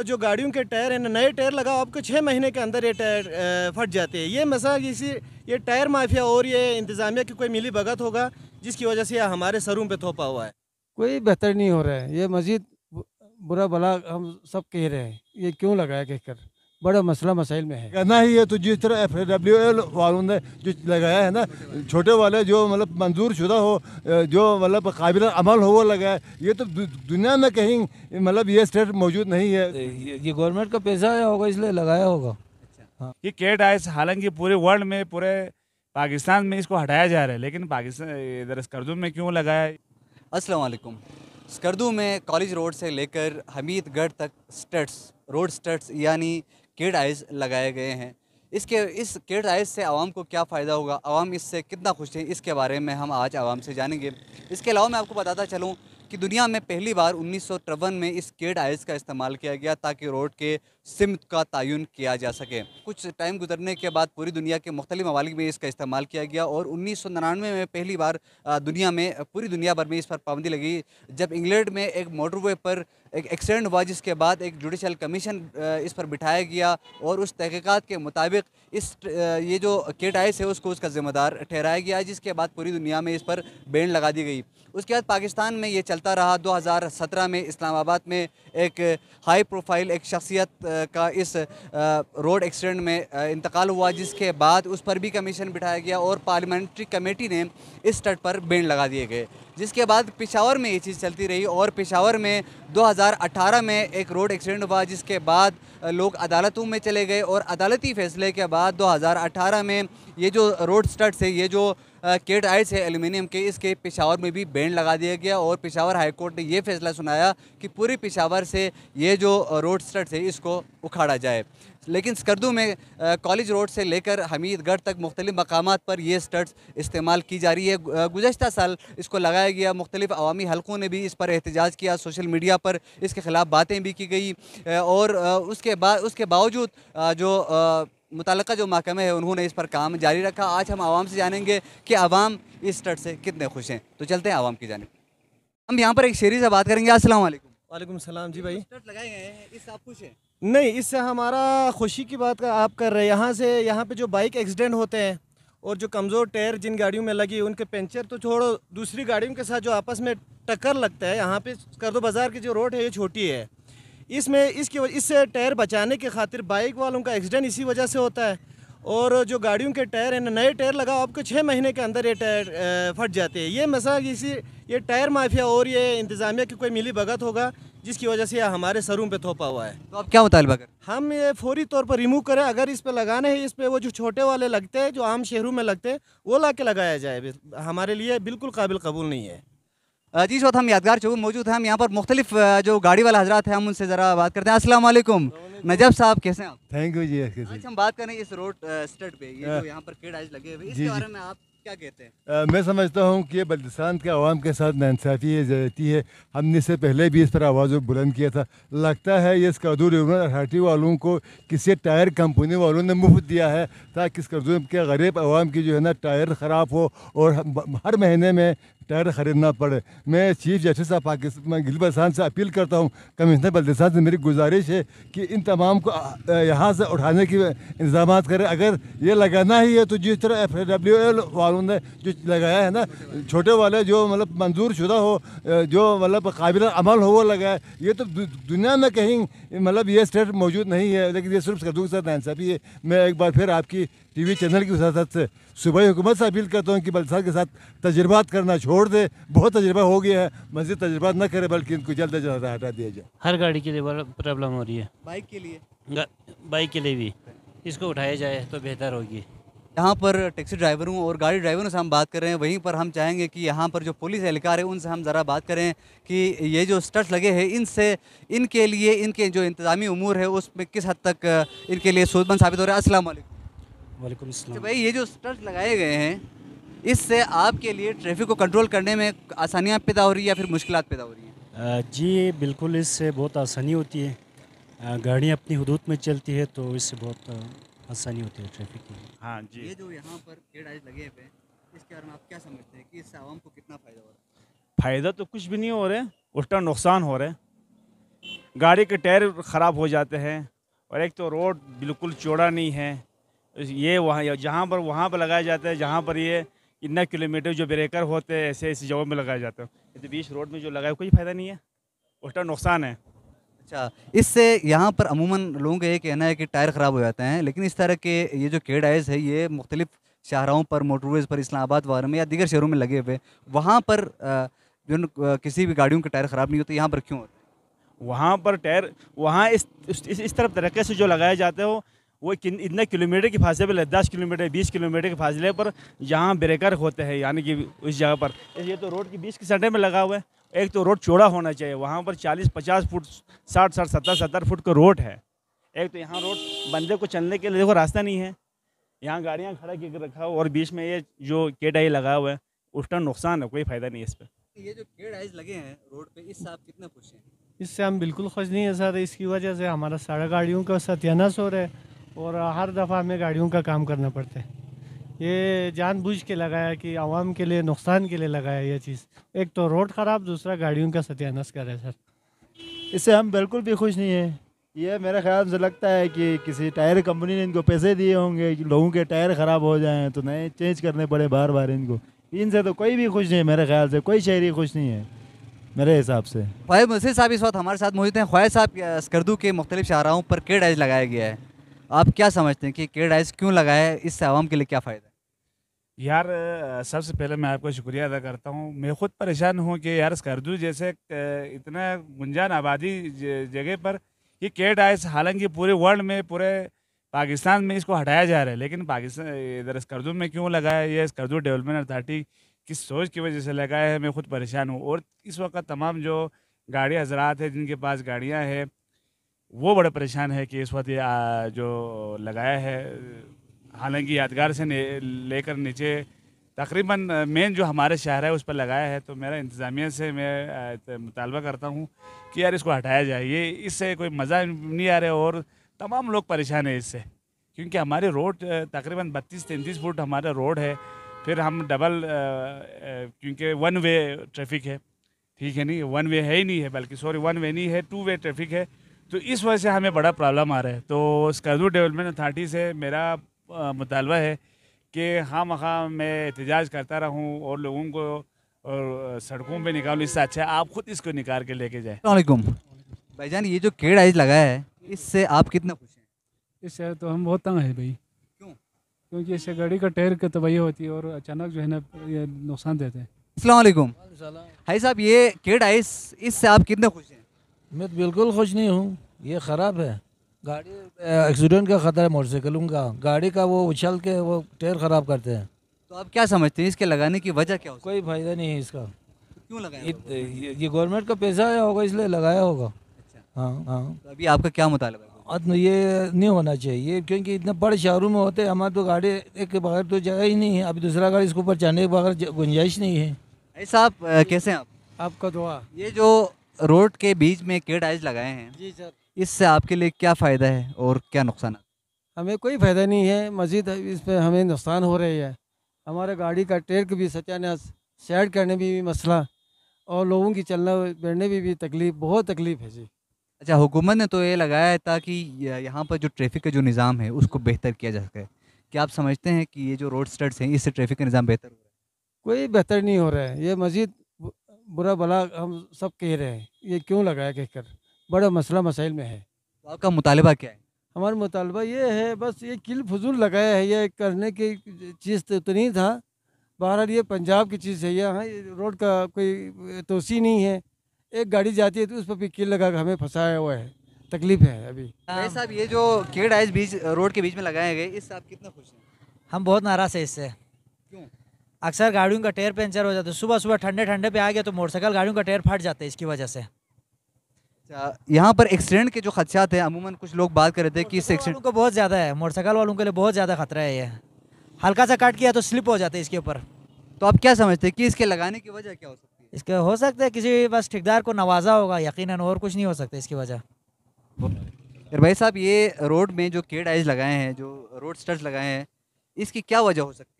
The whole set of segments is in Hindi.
तो जो गाड़ियों के टायर हैं नए टायर लगाओ आपको छः महीने के अंदर ये टायर फट जाते हैं ये मसा इसी ये टायर माफिया और ये इंतज़ामिया की कोई मिली भगत होगा जिसकी वजह से यह हमारे सरों पर थोपा हुआ है कोई बेहतर नहीं हो रहा है ये मजीद बुरा भला हम सब कह रहे हैं ये क्यों लगाया कहकर बड़ा मसला मसाइल में है कहना ही है तो जिस तरह एफ डब्ल्यू एल वालों ने जो लगाया है ना छोटे वाले जो मतलब मंजूर शुदा हो जो मतलब काबिल अमल हो वो लगाए ये तो दुनिया में कहीं मतलब ये स्टेट मौजूद नहीं है ये गवर्नमेंट का पैसा आया होगा इसलिए लगाया होगा अच्छा। हाँ। ये केट आइस हालांकि पूरे वर्ल्ड में पूरे पाकिस्तान में इसको हटाया जा रहा है लेकिन पाकिस्तान इधर स्कर्दू में क्यों लगाया वालेकुम स्कर्दू में कॉलेज रोड से लेकर हमीदगढ़ तक स्टड्स रोड स्टड्स यानी किड आइज़ लगाए गए हैं इसके इस किड आइज़ से आवाम को क्या फ़ायदा होगा आवाम इससे कितना खुश है इसके बारे में हम आज आवाम से जानेंगे इसके अलावा मैं आपको बताता चलूँ कि दुनिया में पहली बार उन्नीस में इस केड आइज़ का इस्तेमाल किया गया ताकि रोड के सिमत का तयन किया जा सके कुछ टाइम गुजरने के बाद पूरी दुनिया के मुख्तलि ममालिक में इसका इस्तेमाल किया गया और उन्नीस में पहली बार दुनिया में पूरी दुनिया भर में इस पर पाबंदी लगी जब इंग्लैंड में एक मोटरवे पर एक एक्सीडेंट हुआ जिसके बाद एक जुडिशल कमीशन इस पर बिठाया गया और उस तहकीक़ात के मुताबिक इस ये जो केट आइस है उसको उसका ज़िम्मेदार ठहराया गया जिसके बाद पूरी दुनिया में इस पर बैन लगा दी गई उसके बाद पाकिस्तान में ये चलता रहा 2017 में इस्लामाबाद में एक हाई प्रोफाइल एक शख्सियत का इस रोड एक्सीडेंट में इंतकाल हुआ जिसके बाद उस पर भी कमीशन बिठाया गया और पार्लियामेंट्री कमेटी ने इस तट पर बैन लगा दिए गए जिसके बाद पिशावर में ये चीज़ चलती रही और पिशावर में 2018 में एक रोड एक्सीडेंट हुआ जिसके बाद लोग अदालतों में चले गए और अदालती फैसले के बाद 2018 में ये जो रोड स्टड से ये जो केट आइट्स है एल्यूमिनियम के इसके पिशावर में भी बैन लगा दिया गया और पिशावर हाईकोर्ट ने ये फैसला सुनाया कि पूरी पिशावर से ये जो रोड स्टड्स है इसको उखाड़ा जाए लेकिन स्कर्दू में कॉलेज रोड से लेकर हमीदगढ़ तक मुख्तलिफ मकाम पर ये स्टड्स इस्तेमाल की जा रही है गुजशत साल इसको लगाया गया मुख्तलिफ अवामी हलकों ने भी इस पर एहतजाज किया सोशल मीडिया पर इसके ख़िलाफ़ बातें भी की गई और उसके बाद उसके बावजूद जो मुतल जो महकमे हैं उन्होंने इस पर काम जारी रखा आज हम आवाम से जानेंगे कि आवाम इस स्टड से कितने खुश हैं तो चलते हैं आवाम की जानब हम यहाँ पर एक शेरी से बात करेंगे असल वालेकुम सलाम जी भाई स्टड लगाए गए हैं इससे आप खुश हैं नहीं इससे हमारा खुशी की बात का आप कर रहे हैं यहाँ से यहाँ पे जो बाइक एक्सीडेंट होते हैं और जो कमज़ोर टायर जिन गाड़ियों में लगी उनके पंचर तो छोड़ो दूसरी गाड़ियों के साथ जो आपस में टक्कर लगता है यहाँ पे करदो बाज़ार की जो रोड है ये छोटी है इसमें इसकी इससे टायर बचाने के खातिर बाइक वालों का एक्सीडेंट इसी वजह से होता है और जो गाड़ियों के टायर हैं नए टायर लगाओ आपको छः महीने के अंदर ये टायर फट जाते हैं ये मसाज इसी ये टायर माफिया और ये इंतज़ामिया की कोई मिली भगत होगा जिसकी वजह से हमारे सरूम पे थोपा हुआ है तो आप क्या मुतालबा कर हम ये फौरी तौर पर रिमूव करें अगर इस पे लगाने हैं इस पे वो जो छोटे वाले लगते हैं जो आम शहरों में लगते हैं वो ला के लगाया जाए हमारे लिए बिल्कुल काबिल कबूल नहीं है जी इस वक्त हम यादगार चौक मौजूद हैं हम यहाँ पर मुख्तलिफ जो गाड़ी वाले हजरात हैं हम उनसे ज़रा बात करते हैं अस्सलाम नजब साहब कैसे हैं आप थैंक यू जी हम बात करें इस रोड स्टेट पे ये हाँ। जो यहाँ पर लगे हुए इसके बारे में आप क्या कहते हैं मैं समझता हूँ कि बल्दिस्तान के आवाम के साथ नानसाफ़ी है जाती है हमने इससे पहले भी इस पर आवाज़ बुलंद किया था लगता है ये स्कर्दू रिवर अथार्टी वालों को किसी टायर कंपनी वालों ने मुफ्त दिया है ताकि स्कर्दू के गरीब आवाम की जो है ना टायर ख़राब हो और हर महीने में टायर खरीदना पड़े मैं चीफ जस्टिस ऑफ पाकिस्तान गिलबर खान से अपील करता हूँ कमिश्नर बल्दिस्तान से मेरी गुजारिश है कि इन तमाम को यहाँ से उठाने की इंतजाम करें अगर ये लगाना ही है तो जिस तरह एफ डब्ल्यू एल वालों ने जो लगाया है ना छोटे वाले जो मतलब मंजूर शुदा हो जो मतलब काबिल अमल हो वो लगाए ये तो दुनिया में कहीं मतलब ये स्टेट मौजूद नहीं है लेकिन ये सिर्फ सरदू के साथ है मैं एक बार फिर आपकी टी वी चैनल की वसात से सूबाई हुकूमत से अपील करता हूँ कि बलसात के साथ तजर्बात करना छोड़ दे बहुत तजर्बा हो गया है मजीद तजर्बा न करे बल्कि इनको जल्द अज जल्द हटा दिया जाए हर गाड़ी के लिए प्रॉब्लम हो रही है बाइक के लिए बाइक के लिए भी इसको उठाया जाए तो बेहतर होगी यहाँ पर टैक्सी ड्राइवरों और गाड़ी ड्राइवरों से हम बात कर रहे हैं वहीं पर हम चाहेंगे कि यहाँ पर जो पुलिस एहलकार है उनसे हम ज़रा बात करें कि ये जो स्टट लगे हैं इनसे इनके लिए इनके जो इंतज़ामी उमूर है उसमें किस हद तक इनके लिए सूदमंद साबित हो रहा है असलम वालेकुम तो भाई ये जो स्टर्स लगाए गए हैं इससे आपके लिए ट्रैफिक को कंट्रोल करने में आसानियाँ पैदा हो रही है या फिर मुश्किल पैदा हो रही हैं जी बिल्कुल इससे बहुत आसानी होती है गाड़ियाँ अपनी हदूद में चलती है तो इससे बहुत आसानी होती है ट्रैफिक की हाँ जी ये जो यहाँ पर लगे हुए इसके बारे में आप क्या समझते हैं कि इससे आवाम को कितना फ़ायदा हो रहा है फ़ायदा तो कुछ भी नहीं हो रहा है उल्टा नुकसान हो रहा है गाड़ी के टायर ख़राब हो जाते हैं और एक तो रोड बिल्कुल चौड़ा नहीं है ये वहाँ जहाँ पर वहाँ पर लगाया जाता है जहाँ पर ये इतना किलोमीटर जो ब्रेकर होते हैं ऐसे ऐसी जगहों में लगाया जाता है तो बीच रोड में जो लगाया कोई फ़ायदा नहीं है उसका नुकसान है अच्छा इससे यहाँ पर अमूमन लोगों का ये कहना है कि टायर ख़राब हो जाते हैं लेकिन इस तरह के ये जो केड आइज है ये मुख्तलिफ शाहराओं पर मोटरवेज पर इस्लामाबाद वगैरह में या दीगर शहरों में लगे हुए वहाँ पर जो किसी भी गाड़ियों के टायर ख़राब नहीं होते यहाँ पर क्यों होते वहाँ पर टायर वहाँ इस, इस तरफ तरीके से जो लगाए जाते हो वो इतने किलोमीटर के फासले पर दस किलोमीटर बीस किलोमीटर के फासले पर यहाँ ब्रेकर होते हैं यानी कि उस जगह पर ये तो रोड की बीस के सटे में लगा हुआ है एक तो रोड चौड़ा होना चाहिए वहाँ पर चालीस पचास फुट साठ साठ सत्तर सत्तर फुट का रोड है एक तो यहाँ रोड बंदे को चलने के लिए देखो रास्ता नहीं है यहाँ गाड़ियाँ खड़ा कर रखा हो और बीच में ये जो केट आई लगा हुआ है उसका नुकसान है कोई फ़ायदा नहीं है इस पर ये जो केट आइज लगे हैं रोड पर इससे आप कितने खुश हैं इससे हम बिल्कुल खुश नहीं है सर इसकी वजह से हमारा सारा गाड़ियों का सत्यानाश हो रहा है और हर दफ़ा हमें गाड़ियों का काम करना पड़ता है ये जानबूझ के लगाया कि आवाम के लिए नुकसान के लिए लगाया ये चीज़ एक तो रोड ख़राब दूसरा गाड़ियों का सत्यानाश कर है सर इससे हम बिल्कुल भी खुश नहीं है ये मेरे ख्याल से लगता है कि किसी टायर कंपनी ने इनको पैसे दिए होंगे लोगों के टायर ख़राब हो जाएँ तो नए चेंज करने पड़े बार बार इनको इनसे तो कोई भी खुश नहीं है मेरे ख्याल से कोई शहरी खुश नहीं है मेरे हिसाब से ख्वाहिद मसीद साहब इस वक्त हमारे साथ मौजूद हैं ख्वाह साहब स्कर्दू के मुख्तलिफ शाहराहों पर के डाइज लगाया गया है आप क्या समझते हैं कि के डाइस क्यों लगाए इससे आवाम के लिए क्या फ़ायदा यार सबसे पहले मैं आपका शुक्रिया अदा करता हूँ मैं ख़ुद परेशान हूँ कि यार स्कर्दू जैसे इतना गुंजान आबादी जगह पर ये केड आइस हालांकि पूरे वर्ल्ड में पूरे पाकिस्तान में इसको हटाया जा रहा है लेकिन पाकिस्तान इधर स्कर्दू में क्यों लगाया ये स्कर्दू डेवलपमेंट अथॉरिटी किस सोच की वजह से लगाया है मैं खुद परेशान हूँ और इस वक्त तमाम जो गाड़ी हजरात है जिनके पास गाड़ियाँ हैं वो बड़े परेशान है कि इस वक्त ये जो लगाया है हालांकि यादगार से लेकर नीचे तकरीबन मेन जो हमारे शहर है उस पर लगाया है तो मेरा इंतज़ामिया से मैं मुतालबा करता हूँ कि यार इसको हटाया जाए ये इससे कोई मज़ा नहीं आ रहा और तमाम लोग परेशान हैं इससे क्योंकि हमारे रोड तकरीबन बत्तीस तैंतीस फुट हमारा रोड है फिर हम डबल क्योंकि वन वे ट्रैफिक है ठीक है नहीं वन वे है ही नहीं है बल्कि सॉरी वन वे नहीं है टू वे ट्रैफिक है तो इस वजह से हमें बड़ा प्रॉब्लम आ रहा है तो स्कर्दू डेवलपमेंट अथॉरिटी से मेरा मुतालबा है कि हाँ मखा मैं एहतजाज करता रहूँ और लोगों को और सड़कों पे निकालू इससे अच्छा है आप खुद इसको निकाल के लेके जाए वालेकुम जान ये जो केड़ आइज लगाया है इससे आप कितना खुश हैं इससे तो हम बहुत तंग हैं भाई क्यों क्योंकि इससे गाड़ी का टायर की तबाही होती है और अचानक जो है ना ये नुकसान देते हैं असल भाई साहब ये केड़ आइस इससे आप कितने खुश हैं मैं बिल्कुल खुश नहीं हूँ ये ख़राब है गाड़ी एक्सीडेंट का ख़तरा है मोटरसाइकिलों का गाड़ी का वो उछल के वो टायर ख़राब करते हैं तो आप क्या समझते हैं इसके लगाने की वजह क्या हो कोई फ़ायदा नहीं है इसका क्यों लगाया ये, ये गवर्नमेंट का पैसा आया होगा इसलिए लगाया होगा अच्छा हाँ हाँ तो अभी आपका क्या मुतालबा तो ये नहीं होना चाहिए क्योंकि इतने बड़े शहरों में होते हैं हमारे तो गाड़ी एक के बगैर तो जगह ही नहीं है अभी दूसरा गाड़ी इसके ऊपर चढ़ने के बगैर गुंजाइश नहीं है ऐसा आप कैसे आप आपका दुआ ये जो रोड के बीच में के डाइज लगाए हैं जी सर इससे आपके लिए क्या फ़ायदा है और क्या नुकसान हमें कोई फ़ायदा नहीं है मजीद इस पर हमें नुकसान हो रही है हमारे गाड़ी का टेक भी सत्यानाश सैड करने में भी मसला और लोगों की चलना बैठने में भी, भी तकलीफ बहुत तकलीफ है जी अच्छा हुकूमत ने तो ये लगाया है ताकि यहाँ पर जो ट्रैफिक का जो निज़ाम है उसको बेहतर किया जा सके क्या आप समझते हैं कि ये जो रोड स्टड्स हैं इससे ट्रैफिक का निज़ाम बेहतर हो रहा है कोई बेहतर नहीं हो रहा है ये मज़ीद बुरा भला हम सब कह रहे हैं ये क्यों लगाया कहकर बड़ा मसला मसाइल में है तो आपका मुतालबा क्या है हमारा मुतालबा ये है बस ये किल फजूल लगाया है ये करने की चीज़ तो, तो था बहरहाल ये पंजाब की चीज़ है यहाँ रोड का कोई तोसी नहीं है एक गाड़ी जाती है तो उस पर भी किल लगा कर हमें फंसाया हुआ है तकलीफ है अभी साहब ये जो केड़ा है इस बीच रोड के बीच में लगाए गए इससे आप कितना खुश हैं हम बहुत नाराज़ है इससे अक्सर गाड़ियों का टायर पंचर हो जाता है सुबह सुबह ठंडे ठंडे पे आ गया तो मोटरसाइकिल गाड़ियों का टायर फट जाता है इसकी वजह से अच्छा, यहाँ पर एक्सीडेंट के जो खदशात हैं अमूमन कुछ लोग बात कर रहे थे कि इस एक्सीडेंट को बहुत ज़्यादा है मोटरसाइकिल वालों के लिए बहुत ज़्यादा खतरा है ये हल्का सा कट किया तो स्लिप हो जाता है इसके ऊपर तो आप क्या समझते हैं कि इसके लगाने की वजह क्या हो सकती है इसके हो सकता है किसी बस ठेकेदार को नवाजा होगा यकीन और कुछ नहीं हो सकता इसकी वजह फिर भाई साहब ये रोड में जो केड आइज लगाए हैं जो रोड स्टर्स लगाए हैं इसकी क्या वजह हो सकती है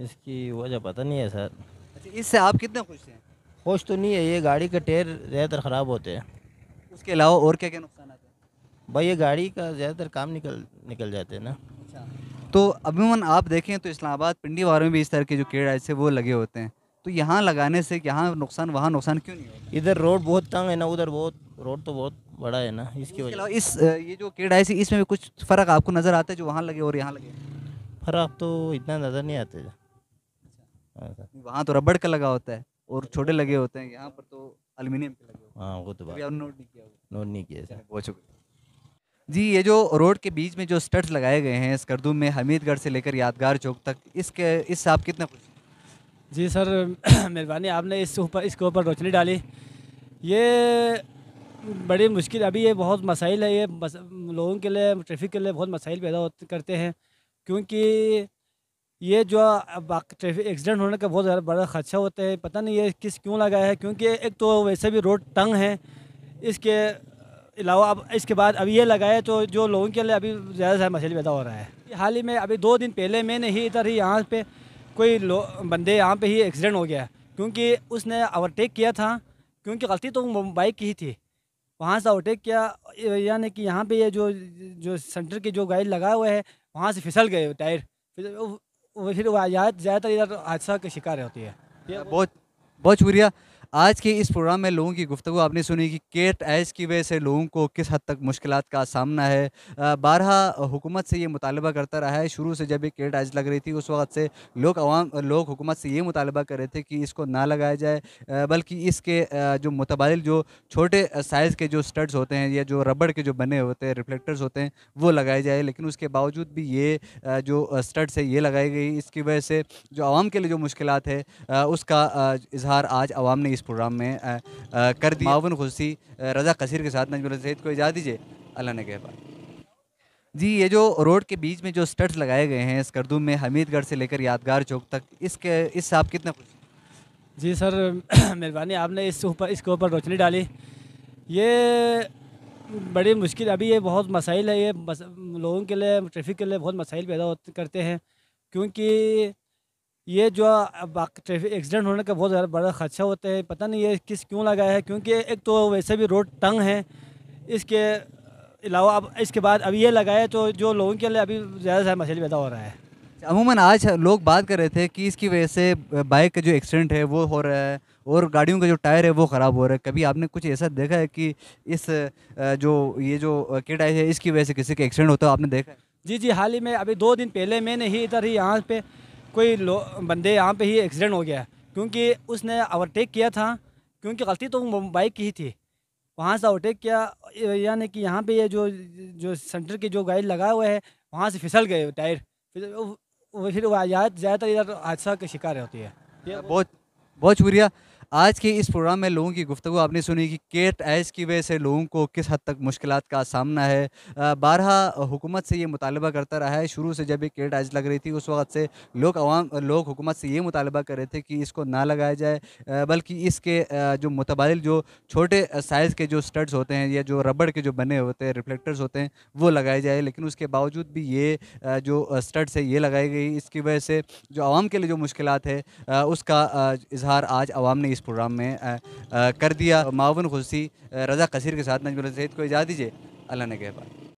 इसकी वजह पता नहीं है सर अच्छा इससे आप कितने खुश हैं खुश तो नहीं है ये गाड़ी के टेर ज़्यादातर ख़राब होते हैं उसके अलावा और क्या क्या नुकसान आते हैं भाई ये गाड़ी का ज़्यादातर काम निकल निकल जाते हैं ना अच्छा तो अमूमन आप देखें तो इस्लामाबाद पिंडी वारों में भी इस तरह के जो कीड़ ऐसे वो लगे होते हैं तो यहाँ लगाने से यहाँ नुकसान वहाँ नुकसान क्यों नहीं होता इधर रोड बहुत तंग है ना उधर बहुत रोड तो बहुत बड़ा है ना इसकी वजह इस ये जो कीड़ा है इसमें भी कुछ फ़र्क आपको नज़र आता है जो वहाँ लगे और यहाँ लगे फ़र्क तो इतना नज़र नहीं आता वहाँ तो रबड़ का लगा होता है और छोटे लगे होते हैं यहाँ पर तो अलमिनियम के लगे हाँ वो तो नोट नहीं किया बहुत शुक्रिया जी ये जो रोड के बीच में जो स्टड्स लगाए गए हैं स्करदूम में हमीदगढ़ से लेकर यादगार चौक तक इसके इससे आप कितना खुश जी सर मेहरबानी आपने इस ऊपर इसके ऊपर रोशनी डाली ये बड़ी मुश्किल अभी ये बहुत मसाइल है ये लोगों के लिए ट्रैफिक के लिए बहुत मसाइल पैदा करते हैं क्योंकि ये जो ट्रैफिक एक्सीडेंट होने का बहुत ज़्यादा बड़ा खदशा होता है पता नहीं ये किस क्यों लगाया है क्योंकि एक तो वैसे भी रोड तंग है इसके अलावा अब इसके बाद अभी ये लगाया तो जो लोगों के लिए अभी ज़्यादा से मसले पैदा हो रहा है हाल ही में अभी दो दिन पहले मैंने ही इधर ही यहाँ पे कोई बंदे यहाँ पे ही एक्सीडेंट हो गया क्योंकि उसने ओवरटेक किया था क्योंकि गलती तो बाइक की ही थी वहाँ से ओवरटेक किया यानी कि यहाँ पे ये जो जो सेंटर की जो गाइड लगाए हुआ है वहाँ से फिसल गए टायर फिर ज़्यादातर इधर हादसा के शिकार होती है बहुत बहुत शुक्रिया आज के इस प्रोग्राम में लोगों की गुफ्तु आपने सुनी कि केट ऐश की वजह से लोगों को किस हद तक मुश्किल का सामना है बारह हुकूमत से ये मुतालबा करता रहा है शुरू से जब ये केट ऐश लग रही थी उस वक्त से लोग अवाम लोग हुकूमत से ये मुतालबा कर रहे थे कि इसको ना लगाया जाए बल्कि इसके जो मुतबाद जो छोटे साइज़ के जो स्टड्स होते हैं या जो रबड़ के जो बने होते हैं रिफ्लेक्टर्स होते हैं वो लगाए जाए लेकिन उसके बावजूद भी ये जो स्टड्स है ये लगाई गई इसकी वजह से जो आवाम के लिए जो मुश्किल है उसका इजहार आज आवाम ने इस प्रोग्राम में कर दिया माउन खुशी रज़ा कसीर के साथ नजमुल सैद को इजाज़ दीजिए अल्लाह ने कहबाद जी ये जो रोड के बीच में जो स्टड्स लगाए गए हैं स्कर्दूम में हमीदगढ़ से लेकर यादगार चौक तक इसके इससे आप कितना खुश जी सर मेहरबानी आपने इस ऊपर इसके ऊपर रोशनी डाली ये बड़ी मुश्किल अभी ये बहुत मसाइल है ये लोगों के लिए ट्रैफिक के लिए बहुत मसाइल पैदा करते हैं क्योंकि ये जो ट्रैफिक एक्सीडेंट होने का बहुत ज़्यादा बड़ा खदशा होता है पता नहीं ये किस क्यों लगाया है क्योंकि एक तो वैसे भी रोड तंग है इसके अलावा अब इसके बाद अब ये लगाया तो जो लोगों के लिए अभी ज़्यादा से मसले पैदा हो रहा है अमूमन आज लोग बात कर रहे थे कि इसकी वजह से बाइक का जो एक्सीडेंट है वो हो रहा है और गाड़ियों का जो टायर है वो ख़राब हो रहा है कभी आपने कुछ ऐसा देखा है कि इस जो ये जो किट आई है इसकी वजह से किसी का एक्सीडेंट होता है आपने देखा है जी जी हाल ही में अभी दो दिन पहले मैंने ही इधर ही यहाँ पे कोई बंदे यहाँ पे ही एक्सीडेंट हो गया क्योंकि उसने ओवरटेक किया था क्योंकि गलती तो बाइक की ही थी वहाँ से ओवरटेक किया यानी कि यहाँ पे ये जो जो सेंटर की जो गाड़ी लगा हुआ है वहाँ से फिसल गए टायर फिर ज़्यादातर इधर हादसा का शिकार होती है बहुत बहुत शुक्रिया आज के इस प्रोग्राम में लोगों की गुफ्तु आपने सुनी कि केट ऐश की वजह से लोगों को किस हद तक मुश्किल का सामना है बारह हुकूमत से ये मुतालबा करता रहा है शुरू से जब ये केट ऐश लग रही थी उस वक्त से लोग अवाम लोग हुकूमत से ये मुतालबा कर रहे थे कि इसको ना लगाया जाए बल्कि इसके जो मुतबादल जो छोटे साइज़ के जो स्टड्स होते हैं या जो रबड़ के जो बने होते हैं रिफ्लेक्टर्स होते हैं वो लगाए जाए लेकिन उसके बावजूद भी ये जो स्टड्स है ये लगाई गई इसकी वजह से जो आवाम के लिए जो मुश्किल है उसका इजहार आज आवाम ने इस प्रोग्राम में आ, आ, कर दिया मावन खुशी रज़ा कसीर के साथ नजमुल सैद को इजाज़ दीजिए अल्लाह ने कहबा